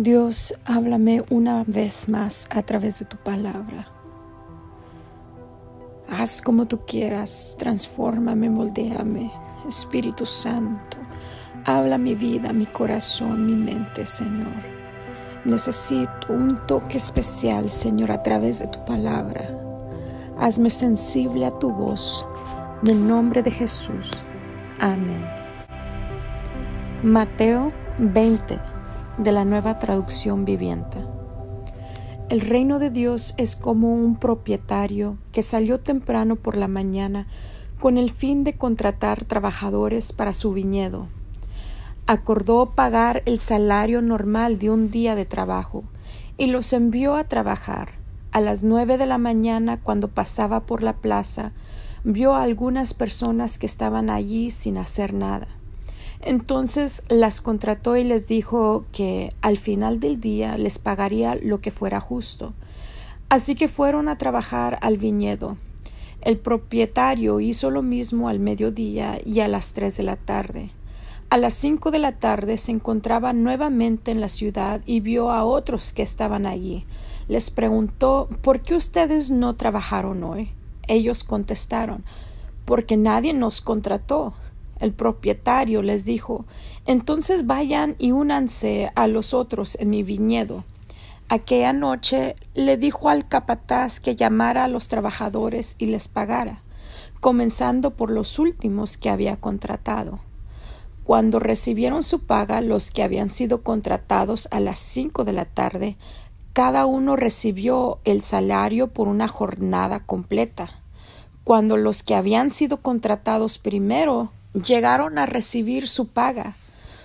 Dios, háblame una vez más a través de tu palabra. Haz como tú quieras, transfórmame, moldéame, Espíritu Santo. Habla mi vida, mi corazón, mi mente, Señor. Necesito un toque especial, Señor, a través de tu palabra. Hazme sensible a tu voz. En el nombre de Jesús. Amén. Mateo 20 de la nueva traducción viviente. El reino de Dios es como un propietario que salió temprano por la mañana con el fin de contratar trabajadores para su viñedo. Acordó pagar el salario normal de un día de trabajo y los envió a trabajar. A las nueve de la mañana, cuando pasaba por la plaza, vio a algunas personas que estaban allí sin hacer nada entonces las contrató y les dijo que al final del día les pagaría lo que fuera justo. Así que fueron a trabajar al viñedo. El propietario hizo lo mismo al mediodía y a las tres de la tarde. A las cinco de la tarde se encontraba nuevamente en la ciudad y vio a otros que estaban allí. Les preguntó ¿Por qué ustedes no trabajaron hoy? Ellos contestaron porque nadie nos contrató el propietario les dijo Entonces vayan y únanse a los otros en mi viñedo. Aquella noche le dijo al capataz que llamara a los trabajadores y les pagara, comenzando por los últimos que había contratado. Cuando recibieron su paga los que habían sido contratados a las cinco de la tarde, cada uno recibió el salario por una jornada completa. Cuando los que habían sido contratados primero llegaron a recibir su paga.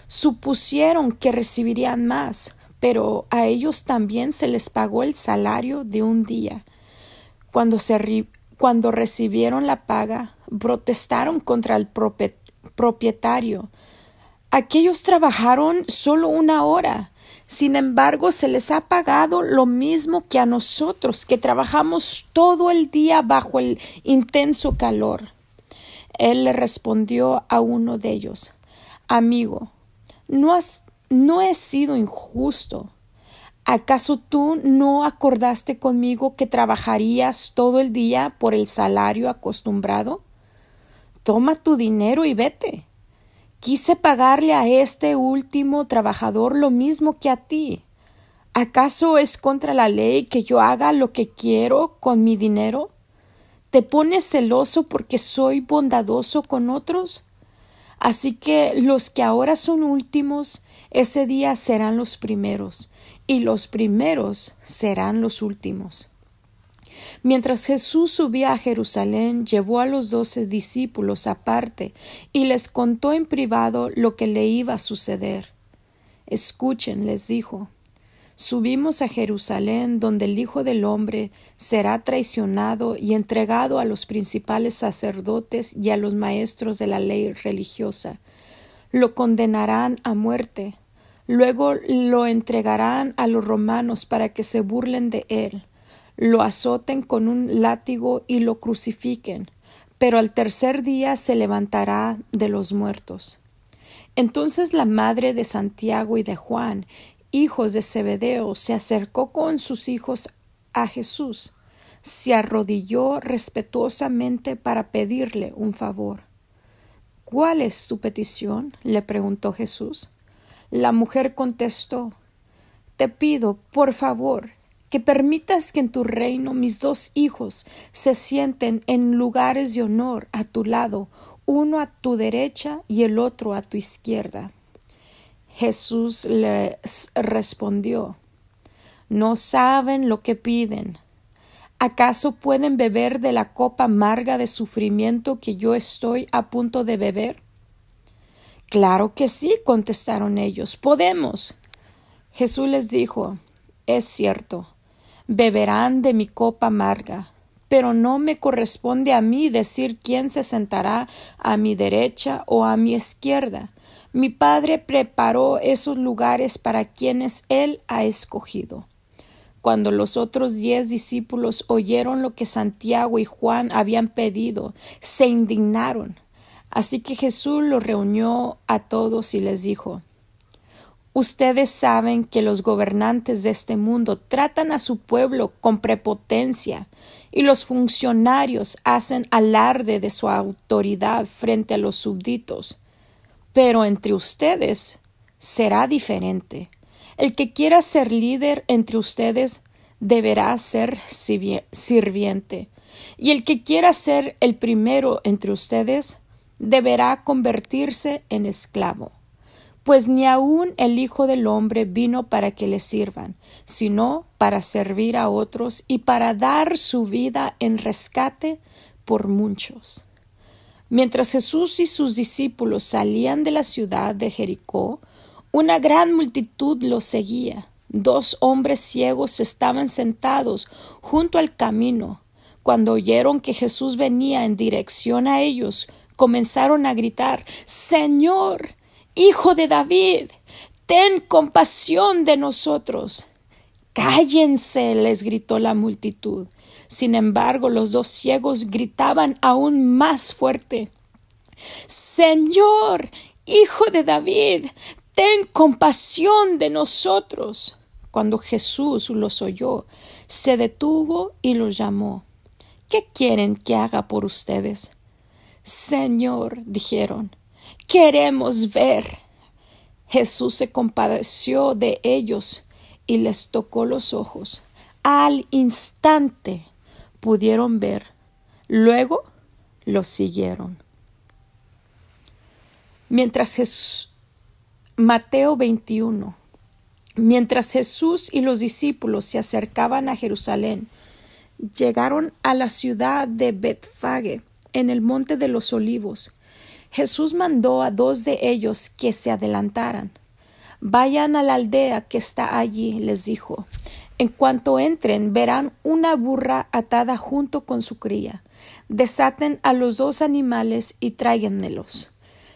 Supusieron que recibirían más, pero a ellos también se les pagó el salario de un día. Cuando, recibieron la paga, protestaron contra el propietario. Aquellos trabajaron solo una hora. Sin embargo, se les ha pagado lo mismo que a nosotros, que trabajamos todo el día bajo el intenso calor. Él le respondió a uno de ellos, Amigo, no, has, no he sido injusto. ¿Acaso tú no acordaste conmigo que trabajarías todo el día por el salario acostumbrado? Toma tu dinero y vete. Quise pagarle a este último trabajador lo mismo que a ti. ¿Acaso es contra la ley que yo haga lo que quiero con mi dinero? ¿Te pones celoso porque soy bondadoso con otros? Así que los que ahora son últimos, ese día serán los primeros, y los primeros serán los últimos. Mientras Jesús subía a Jerusalén, llevó a los doce discípulos aparte y les contó en privado lo que le iba a suceder. Escuchen, les dijo, subimos a Jerusalén, donde el Hijo del Hombre será traicionado y entregado a los principales sacerdotes y a los maestros de la ley religiosa. Lo condenarán a muerte. Luego lo entregarán a los romanos para que se burlen de él, lo azoten con un látigo y lo crucifiquen, pero al tercer día se levantará de los muertos. Entonces la madre de Santiago y de Juan hijos de Zebedeo, se acercó con sus hijos a Jesús, se arrodilló respetuosamente para pedirle un favor. ¿Cuál es tu petición? le preguntó Jesús. La mujer contestó Te pido, por favor, que permitas que en tu reino mis dos hijos se sienten en lugares de honor a tu lado, uno a tu derecha y el otro a tu izquierda. Jesús les respondió, No saben lo que piden. ¿Acaso pueden beber de la copa amarga de sufrimiento que yo estoy a punto de beber? Claro que sí, contestaron ellos, podemos. Jesús les dijo, Es cierto, beberán de mi copa amarga, pero no me corresponde a mí decir quién se sentará a mi derecha o a mi izquierda mi Padre preparó esos lugares para quienes Él ha escogido. Cuando los otros diez discípulos oyeron lo que Santiago y Juan habían pedido, se indignaron. Así que Jesús los reunió a todos y les dijo Ustedes saben que los gobernantes de este mundo tratan a su pueblo con prepotencia y los funcionarios hacen alarde de su autoridad frente a los súbditos pero entre ustedes será diferente. El que quiera ser líder entre ustedes deberá ser sirviente, y el que quiera ser el primero entre ustedes deberá convertirse en esclavo. Pues ni aun el Hijo del hombre vino para que le sirvan, sino para servir a otros y para dar su vida en rescate por muchos. Mientras Jesús y sus discípulos salían de la ciudad de Jericó, una gran multitud los seguía. Dos hombres ciegos estaban sentados junto al camino. Cuando oyeron que Jesús venía en dirección a ellos, comenzaron a gritar Señor, Hijo de David, ten compasión de nosotros. Cállense, les gritó la multitud. Sin embargo, los dos ciegos gritaban aún más fuerte Señor, Hijo de David, ten compasión de nosotros. Cuando Jesús los oyó, se detuvo y los llamó. ¿Qué quieren que haga por ustedes? Señor, dijeron, queremos ver. Jesús se compadeció de ellos y les tocó los ojos. Al instante pudieron ver. Luego lo siguieron. Mientras Jesús, Mateo 21, mientras Jesús y los discípulos se acercaban a Jerusalén, llegaron a la ciudad de Betfage, en el monte de los olivos. Jesús mandó a dos de ellos que se adelantaran. Vayan a la aldea que está allí, les dijo, en cuanto entren, verán una burra atada junto con su cría. Desaten a los dos animales y tráiganmelos.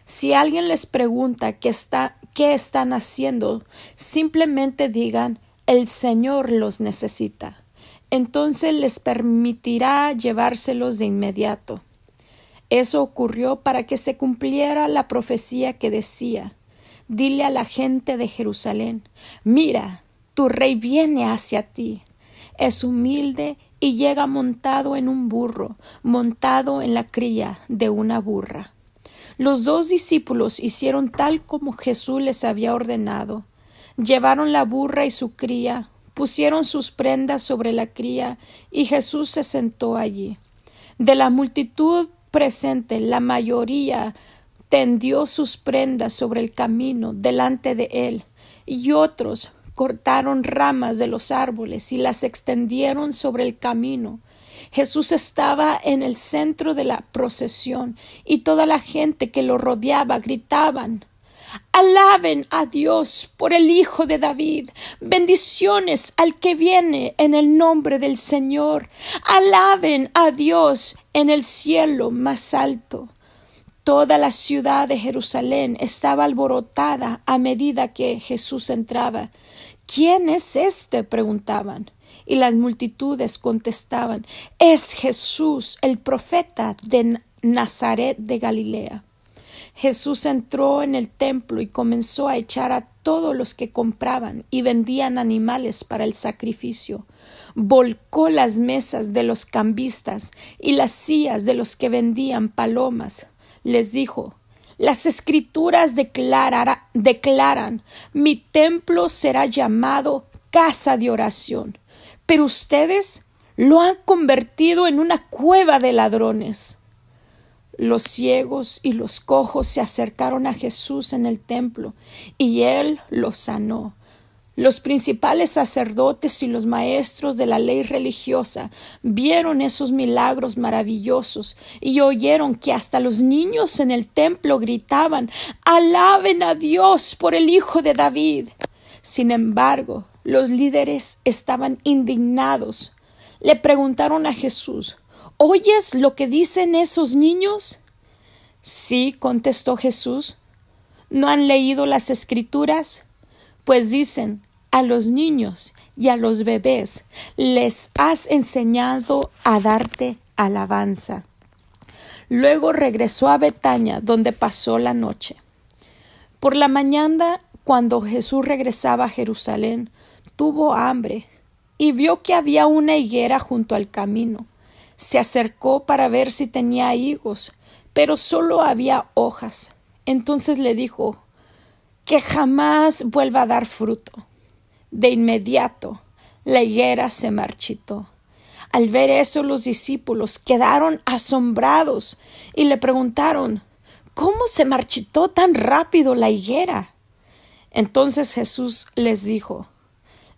Si alguien les pregunta qué, está, qué están haciendo, simplemente digan el Señor los necesita. Entonces les permitirá llevárselos de inmediato. Eso ocurrió para que se cumpliera la profecía que decía Dile a la gente de Jerusalén Mira, tu rey viene hacia ti. Es humilde y llega montado en un burro, montado en la cría de una burra. Los dos discípulos hicieron tal como Jesús les había ordenado. Llevaron la burra y su cría, pusieron sus prendas sobre la cría, y Jesús se sentó allí. De la multitud presente, la mayoría tendió sus prendas sobre el camino delante de él, y otros cortaron ramas de los árboles y las extendieron sobre el camino. Jesús estaba en el centro de la procesión y toda la gente que lo rodeaba gritaban Alaben a Dios por el Hijo de David. Bendiciones al que viene en el nombre del Señor. Alaben a Dios en el cielo más alto. Toda la ciudad de Jerusalén estaba alborotada a medida que Jesús entraba. ¿Quién es este? preguntaban. Y las multitudes contestaban, es Jesús, el profeta de Nazaret de Galilea. Jesús entró en el templo y comenzó a echar a todos los que compraban y vendían animales para el sacrificio. Volcó las mesas de los cambistas y las sillas de los que vendían palomas. Les dijo las escrituras declaran, mi templo será llamado casa de oración, pero ustedes lo han convertido en una cueva de ladrones. Los ciegos y los cojos se acercaron a Jesús en el templo, y él los sanó. Los principales sacerdotes y los maestros de la ley religiosa vieron esos milagros maravillosos y oyeron que hasta los niños en el templo gritaban Alaben a Dios por el Hijo de David. Sin embargo, los líderes estaban indignados. Le preguntaron a Jesús ¿Oyes lo que dicen esos niños? Sí, contestó Jesús. ¿No han leído las escrituras? Pues dicen a los niños y a los bebés les has enseñado a darte alabanza. Luego regresó a Betania, donde pasó la noche. Por la mañana, cuando Jesús regresaba a Jerusalén, tuvo hambre y vio que había una higuera junto al camino. Se acercó para ver si tenía higos, pero solo había hojas. Entonces le dijo que jamás vuelva a dar fruto. De inmediato la higuera se marchitó. Al ver eso los discípulos quedaron asombrados y le preguntaron ¿Cómo se marchitó tan rápido la higuera? Entonces Jesús les dijo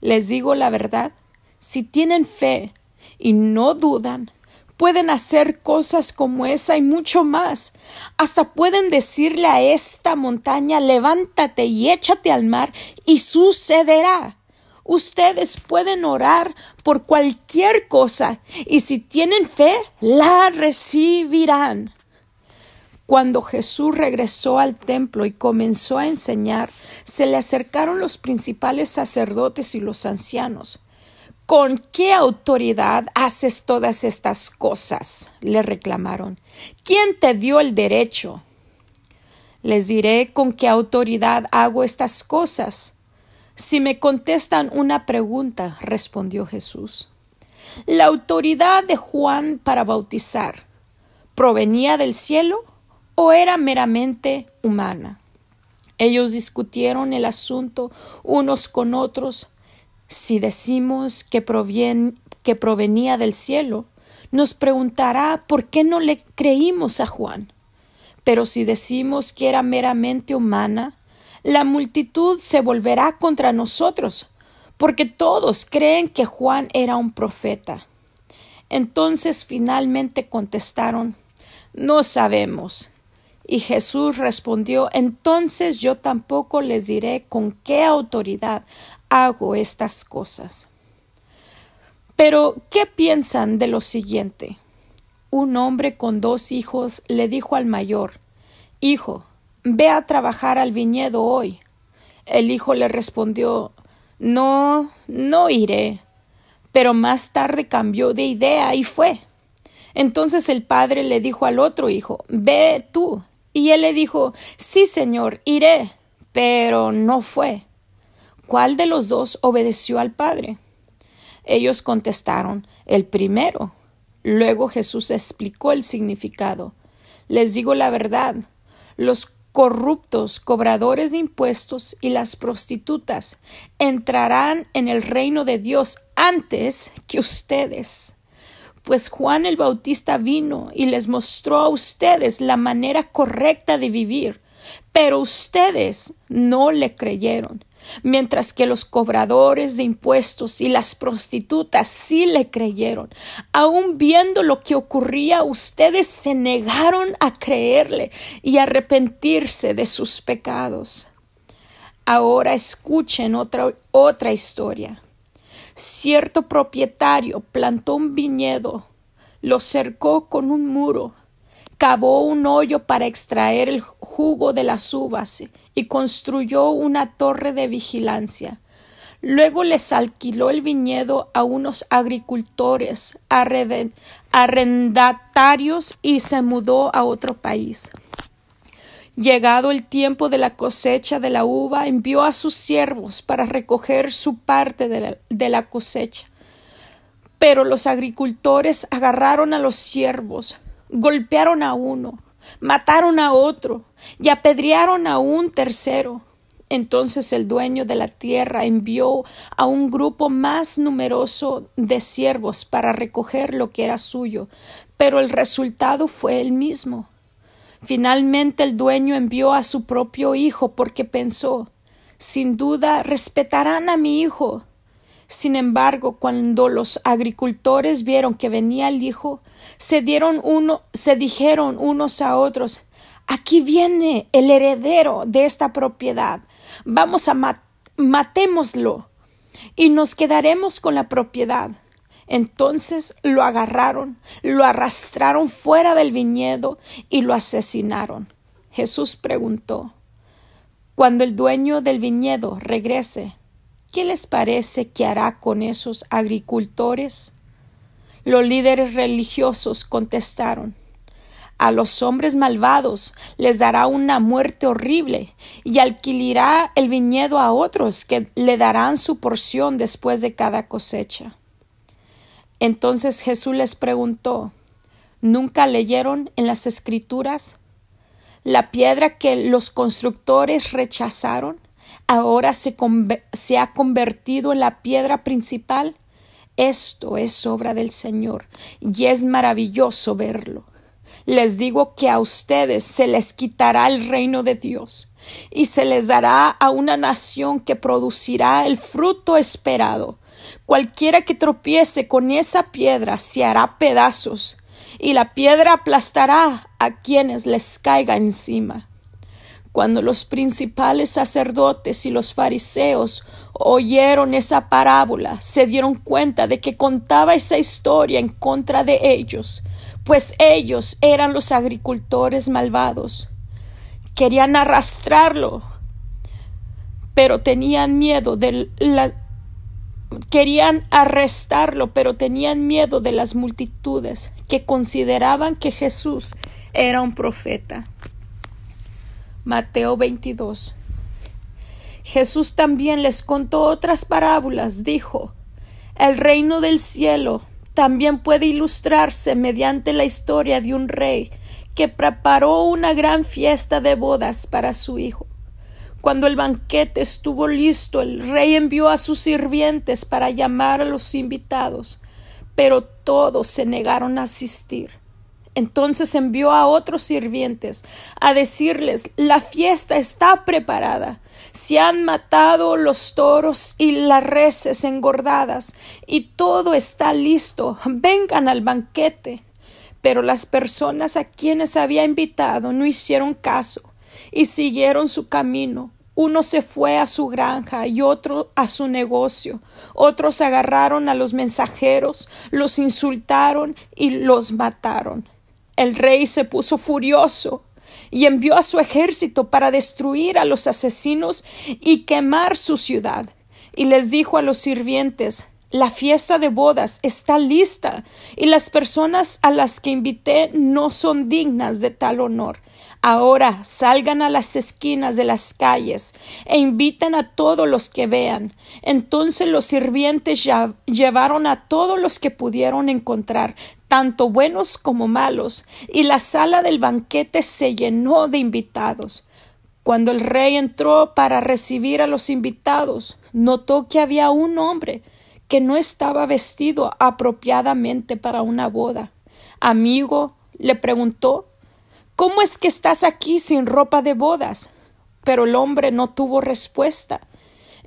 Les digo la verdad, si tienen fe y no dudan, pueden hacer cosas como esa y mucho más. Hasta pueden decirle a esta montaña, levántate y échate al mar, y sucederá ustedes pueden orar por cualquier cosa y si tienen fe, la recibirán. Cuando Jesús regresó al templo y comenzó a enseñar, se le acercaron los principales sacerdotes y los ancianos. ¿Con qué autoridad haces todas estas cosas? le reclamaron. ¿Quién te dio el derecho? Les diré con qué autoridad hago estas cosas, si me contestan una pregunta, respondió Jesús. ¿La autoridad de Juan para bautizar provenía del cielo o era meramente humana? Ellos discutieron el asunto unos con otros. Si decimos que, provenía del cielo, nos preguntará por qué no le creímos a Juan. Pero si decimos que era meramente humana, la multitud se volverá contra nosotros, porque todos creen que Juan era un profeta. Entonces finalmente contestaron, no sabemos. Y Jesús respondió, entonces yo tampoco les diré con qué autoridad hago estas cosas. Pero, ¿qué piensan de lo siguiente? Un hombre con dos hijos le dijo al mayor, Hijo, Ve a trabajar al viñedo hoy. El hijo le respondió No, no iré. Pero más tarde cambió de idea y fue. Entonces el padre le dijo al otro hijo Ve tú. Y él le dijo Sí, señor, iré. Pero no fue. ¿Cuál de los dos obedeció al padre? Ellos contestaron El primero. Luego Jesús explicó el significado. Les digo la verdad, los corruptos, cobradores de impuestos y las prostitutas entrarán en el reino de Dios antes que ustedes. Pues Juan el Bautista vino y les mostró a ustedes la manera correcta de vivir, pero ustedes no le creyeron mientras que los cobradores de impuestos y las prostitutas sí le creyeron. Aun viendo lo que ocurría, ustedes se negaron a creerle y arrepentirse de sus pecados. Ahora escuchen otra, otra historia. Cierto propietario plantó un viñedo, lo cercó con un muro, cavó un hoyo para extraer el jugo de las uvas y construyó una torre de vigilancia. Luego les alquiló el viñedo a unos agricultores, arrendatarios y se mudó a otro país. Llegado el tiempo de la cosecha de la uva, envió a sus siervos para recoger su parte de la, de la cosecha. Pero los agricultores agarraron a los siervos, golpearon a uno, mataron a otro y apedrearon a un tercero. Entonces el dueño de la tierra envió a un grupo más numeroso de siervos para recoger lo que era suyo, pero el resultado fue el mismo. Finalmente el dueño envió a su propio hijo porque pensó sin duda respetarán a mi hijo. Sin embargo, cuando los agricultores vieron que venía el hijo, se dieron uno, se dijeron unos a otros Aquí viene el heredero de esta propiedad. Vamos a matémoslo y nos quedaremos con la propiedad. Entonces lo agarraron, lo arrastraron fuera del viñedo y lo asesinaron. Jesús preguntó Cuando el dueño del viñedo regrese, ¿Qué les parece que hará con esos agricultores? Los líderes religiosos contestaron a los hombres malvados les dará una muerte horrible y alquilará el viñedo a otros que le darán su porción después de cada cosecha. Entonces Jesús les preguntó ¿Nunca leyeron en las escrituras la piedra que los constructores rechazaron? ahora se, se, ha convertido en la piedra principal. Esto es obra del Señor y es maravilloso verlo. Les digo que a ustedes se les quitará el reino de Dios y se les dará a una nación que producirá el fruto esperado. Cualquiera que tropiece con esa piedra se hará pedazos y la piedra aplastará a quienes les caiga encima. Cuando los principales sacerdotes y los fariseos oyeron esa parábola, se dieron cuenta de que contaba esa historia en contra de ellos, pues ellos eran los agricultores malvados. Querían arrastrarlo, pero tenían miedo de la, querían arrestarlo, pero tenían miedo de las multitudes que consideraban que Jesús era un profeta. Mateo 22. Jesús también les contó otras parábolas. Dijo, El reino del cielo también puede ilustrarse mediante la historia de un rey que preparó una gran fiesta de bodas para su hijo. Cuando el banquete estuvo listo, el rey envió a sus sirvientes para llamar a los invitados, pero todos se negaron a asistir. Entonces envió a otros sirvientes a decirles La fiesta está preparada. Se han matado los toros y las reses engordadas, y todo está listo. Vengan al banquete. Pero las personas a quienes había invitado no hicieron caso y siguieron su camino. Uno se fue a su granja y otro a su negocio. Otros agarraron a los mensajeros, los insultaron y los mataron. El rey se puso furioso y envió a su ejército para destruir a los asesinos y quemar su ciudad. Y les dijo a los sirvientes La fiesta de bodas está lista, y las personas a las que invité no son dignas de tal honor. Ahora salgan a las esquinas de las calles e inviten a todos los que vean. Entonces los sirvientes llevaron a todos los que pudieron encontrar, tanto buenos como malos, y la sala del banquete se llenó de invitados. Cuando el rey entró para recibir a los invitados, notó que había un hombre que no estaba vestido apropiadamente para una boda. Amigo, le preguntó, ¿Cómo es que estás aquí sin ropa de bodas? Pero el hombre no tuvo respuesta.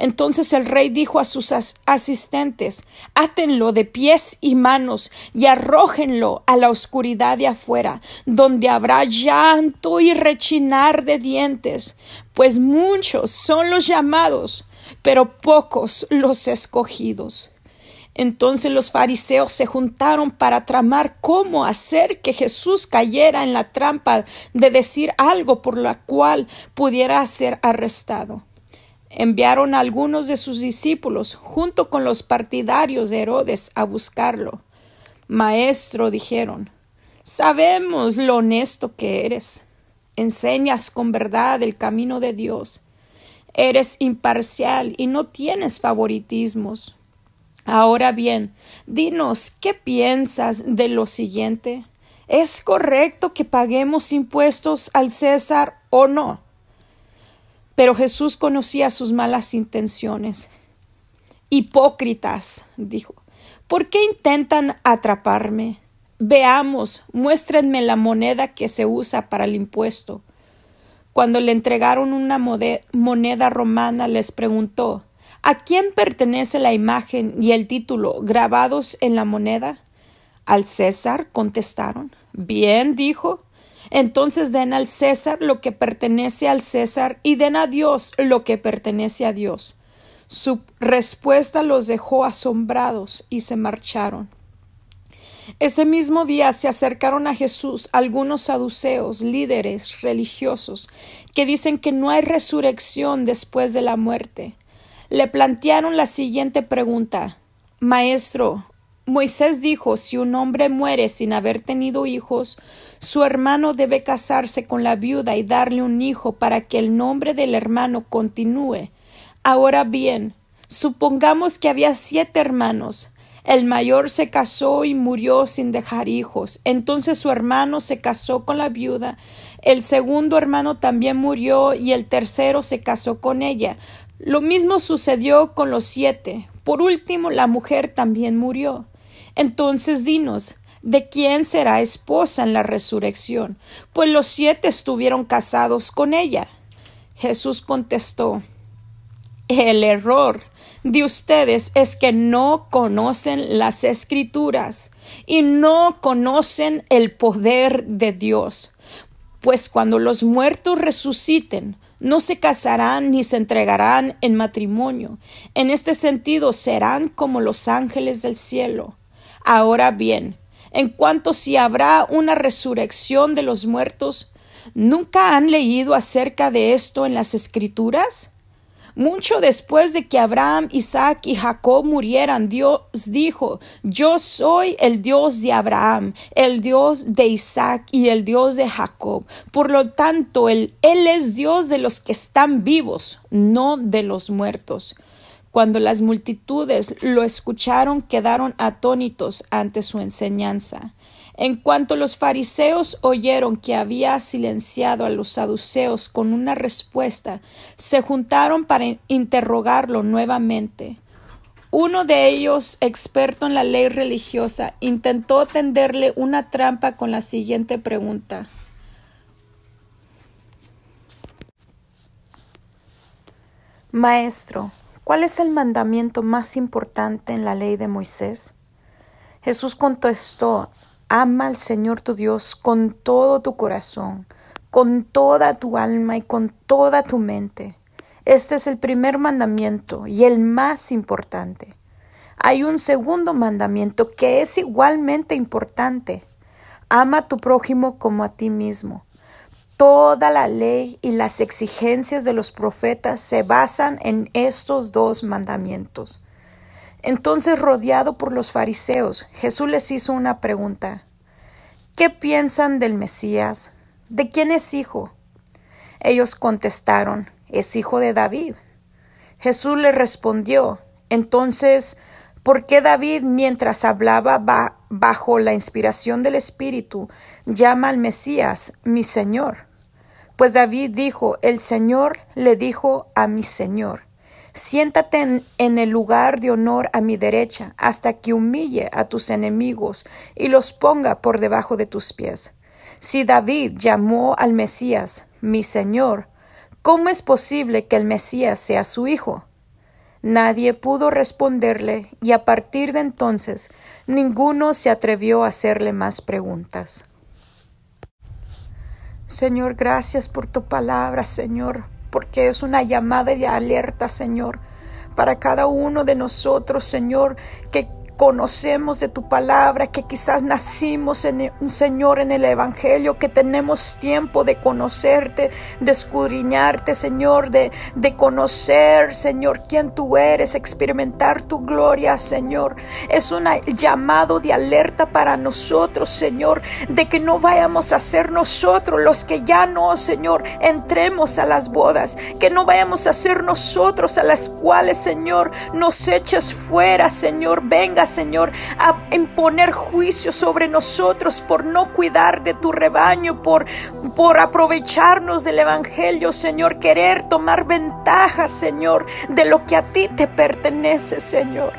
Entonces el rey dijo a sus asistentes, átenlo de pies y manos y arrójenlo a la oscuridad de afuera, donde habrá llanto y rechinar de dientes, pues muchos son los llamados, pero pocos los escogidos. Entonces los fariseos se juntaron para tramar cómo hacer que Jesús cayera en la trampa de decir algo por la cual pudiera ser arrestado enviaron algunos de sus discípulos junto con los partidarios de Herodes a buscarlo. Maestro, dijeron, sabemos lo honesto que eres, enseñas con verdad el camino de Dios, eres imparcial y no tienes favoritismos. Ahora bien, dinos, ¿qué piensas de lo siguiente? ¿Es correcto que paguemos impuestos al César o no? Pero Jesús conocía sus malas intenciones. Hipócritas, dijo, ¿por qué intentan atraparme? Veamos, muéstrenme la moneda que se usa para el impuesto. Cuando le entregaron una moneda romana, les preguntó ¿A quién pertenece la imagen y el título grabados en la moneda? Al César contestaron. Bien, dijo. Entonces den al César lo que pertenece al César y den a Dios lo que pertenece a Dios. Su respuesta los dejó asombrados y se marcharon. Ese mismo día se acercaron a Jesús algunos saduceos, líderes religiosos, que dicen que no hay resurrección después de la muerte. Le plantearon la siguiente pregunta Maestro, Moisés dijo Si un hombre muere sin haber tenido hijos, su hermano debe casarse con la viuda y darle un hijo para que el nombre del hermano continúe. Ahora bien, supongamos que había siete hermanos. El mayor se casó y murió sin dejar hijos. Entonces su hermano se casó con la viuda, el segundo hermano también murió y el tercero se casó con ella. Lo mismo sucedió con los siete. Por último, la mujer también murió. Entonces dinos, ¿de quién será esposa en la resurrección? Pues los siete estuvieron casados con ella. Jesús contestó, el error de ustedes es que no conocen las escrituras y no conocen el poder de Dios. Pues cuando los muertos resuciten, no se casarán ni se entregarán en matrimonio. En este sentido serán como los ángeles del cielo. Ahora bien, en cuanto si habrá una resurrección de los muertos, ¿nunca han leído acerca de esto en las Escrituras? Mucho después de que Abraham, Isaac y Jacob murieran, Dios dijo, Yo soy el Dios de Abraham, el Dios de Isaac y el Dios de Jacob. Por lo tanto, él, es Dios de los que están vivos, no de los muertos. Cuando las multitudes lo escucharon, quedaron atónitos ante su enseñanza. En cuanto los fariseos oyeron que había silenciado a los saduceos con una respuesta, se juntaron para interrogarlo nuevamente. Uno de ellos, experto en la ley religiosa, intentó tenderle una trampa con la siguiente pregunta. Maestro, ¿Cuál es el mandamiento más importante en la ley de Moisés? Jesús contestó, ama al Señor tu Dios con todo tu corazón, con toda tu alma y con toda tu mente. Este es el primer mandamiento y el más importante. Hay un segundo mandamiento que es igualmente importante. Ama a tu prójimo como a ti mismo. Toda la ley y las exigencias de los profetas se basan en estos dos mandamientos. Entonces, rodeado por los fariseos, Jesús les hizo una pregunta. ¿Qué piensan del Mesías? ¿De quién es hijo? Ellos contestaron, es hijo de David. Jesús les respondió, entonces, ¿por qué David, mientras hablaba bajo la inspiración del Espíritu, llama al Mesías mi Señor? Pues David dijo, el Señor le dijo a mi Señor, siéntate en, el lugar de honor a mi derecha, hasta que humille a tus enemigos y los ponga por debajo de tus pies. Si David llamó al Mesías mi Señor, ¿cómo es posible que el Mesías sea su hijo? Nadie pudo responderle y a partir de entonces ninguno se atrevió a hacerle más preguntas. Señor, gracias por tu palabra, Señor, porque es una llamada de alerta, Señor, para cada uno de nosotros, Señor, que conocemos de tu palabra, que quizás nacimos en e, un Señor en el Evangelio, que tenemos tiempo de conocerte, de escudriñarte, Señor, de, de conocer, Señor, quién tú eres, experimentar tu gloria, Señor. Es un llamado de alerta para nosotros, Señor, de que no vayamos a ser nosotros los que ya no, Señor, entremos a las bodas, que no vayamos a ser nosotros a las cuales, Señor, nos eches fuera, Señor, vengas Señor, a imponer juicio sobre nosotros por no cuidar de tu rebaño, por, por aprovecharnos del Evangelio, Señor, querer tomar ventaja, Señor, de lo que a ti te pertenece, Señor.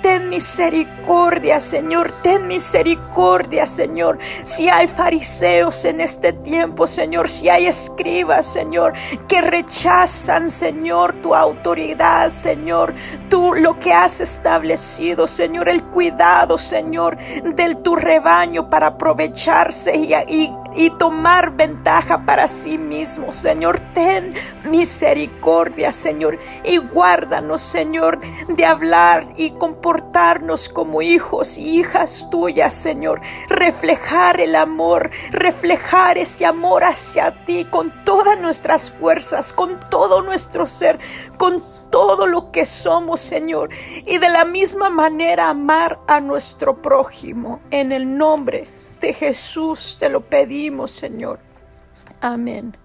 Ten misericordia, Señor. Ten misericordia, Señor. Si hay fariseos en este tiempo, Señor. Si hay escribas, Señor, que rechazan, Señor, tu autoridad, Señor. Tú lo que has establecido, Señor. El cuidado, Señor, del tu rebaño para aprovecharse y, y y tomar ventaja para sí mismo. Señor, ten misericordia, Señor, y guárdanos, Señor, de hablar y comportarnos como hijos y hijas tuyas, Señor. Reflejar el amor, reflejar ese amor hacia ti con todas nuestras fuerzas, con todo nuestro ser, con todo lo que somos, Señor, y de la misma manera amar a nuestro prójimo en el nombre de Jesús te lo pedimos, Señor. Amén.